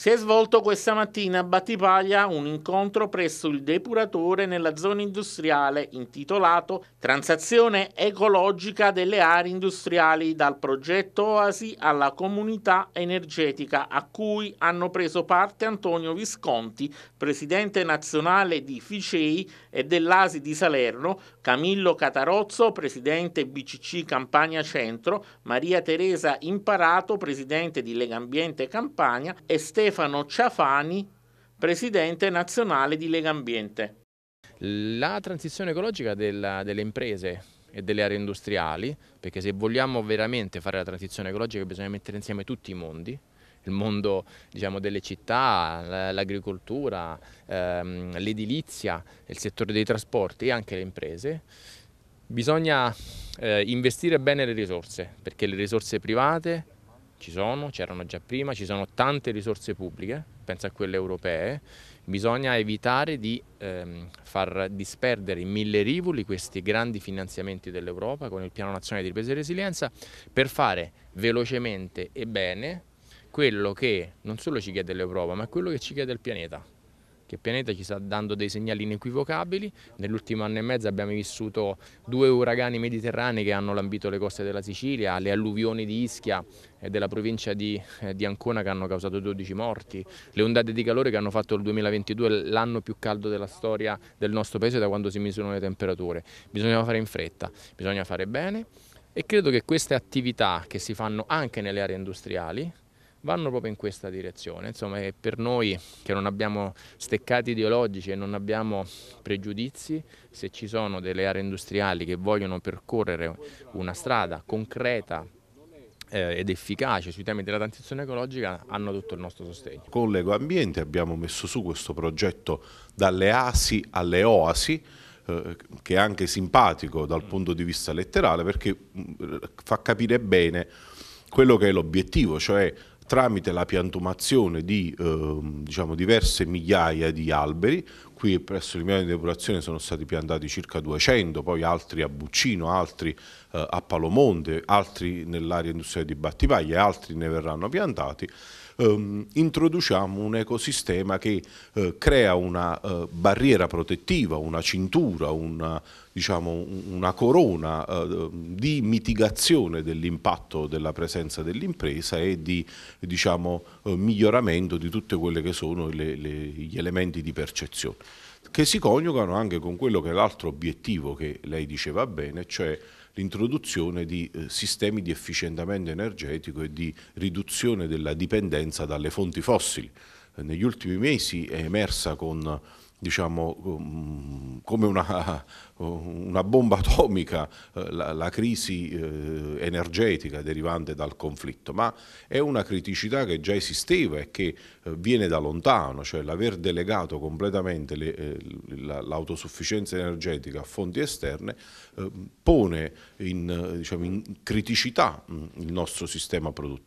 Si è svolto questa mattina a Battipaglia un incontro presso il depuratore nella zona industriale intitolato Transazione ecologica delle aree industriali dal progetto Oasi alla comunità energetica a cui hanno preso parte Antonio Visconti, presidente nazionale di FICEI e dell'Asi di Salerno, Camillo Catarozzo, presidente BCC Campania Centro, Maria Teresa Imparato, presidente di Legambiente Campania e Stefano Stefano Ciafani, presidente nazionale di Lega Ambiente. La transizione ecologica della, delle imprese e delle aree industriali, perché se vogliamo veramente fare la transizione ecologica bisogna mettere insieme tutti i mondi, il mondo diciamo, delle città, l'agricoltura, ehm, l'edilizia, il settore dei trasporti e anche le imprese. Bisogna eh, investire bene le risorse, perché le risorse private ci sono, c'erano già prima, ci sono tante risorse pubbliche, penso a quelle europee, bisogna evitare di ehm, far disperdere in mille rivoli questi grandi finanziamenti dell'Europa con il Piano Nazionale di Ripresa e Resilienza per fare velocemente e bene quello che non solo ci chiede l'Europa ma quello che ci chiede il pianeta che il pianeta ci sta dando dei segnali inequivocabili. Nell'ultimo anno e mezzo abbiamo vissuto due uragani mediterranei che hanno lambito le coste della Sicilia, le alluvioni di Ischia e della provincia di, eh, di Ancona che hanno causato 12 morti, le ondate di calore che hanno fatto il 2022 l'anno più caldo della storia del nostro paese da quando si misurano le temperature. Bisogna fare in fretta, bisogna fare bene e credo che queste attività che si fanno anche nelle aree industriali, vanno proprio in questa direzione. Insomma, per noi che non abbiamo steccati ideologici e non abbiamo pregiudizi, se ci sono delle aree industriali che vogliono percorrere una strada concreta eh, ed efficace sui temi della transizione ecologica hanno tutto il nostro sostegno. Con Lego Ambiente abbiamo messo su questo progetto dalle ASI alle OASI eh, che è anche simpatico dal punto di vista letterale perché mm, fa capire bene quello che è l'obiettivo, cioè tramite la piantumazione di eh, diciamo, diverse migliaia di alberi, qui presso il Milano di depurazione sono stati piantati circa 200, poi altri a Buccino, altri eh, a Palomonte, altri nell'area industriale di Battipaglia, altri ne verranno piantati, ehm, introduciamo un ecosistema che eh, crea una eh, barriera protettiva, una cintura, una, diciamo, una corona eh, di mitigazione dell'impatto della presenza dell'impresa e di diciamo, eh, miglioramento di tutti quelle che sono le, le, gli elementi di percezione che si coniugano anche con quello che è l'altro obiettivo che lei diceva bene, cioè l'introduzione di eh, sistemi di efficientamento energetico e di riduzione della dipendenza dalle fonti fossili. negli ultimi mesi è emersa con diciamo, um, come una, una, bomba atomica eh, la, la crisi eh, energetica derivante dal conflitto, ma è una criticità che già esisteva e che eh, viene da lontano, cioè l'aver delegato completamente eh, l'autosufficienza energetica a fonti esterne eh, pone in, diciamo, in criticità mh, mm, il nostro sistema produttivo.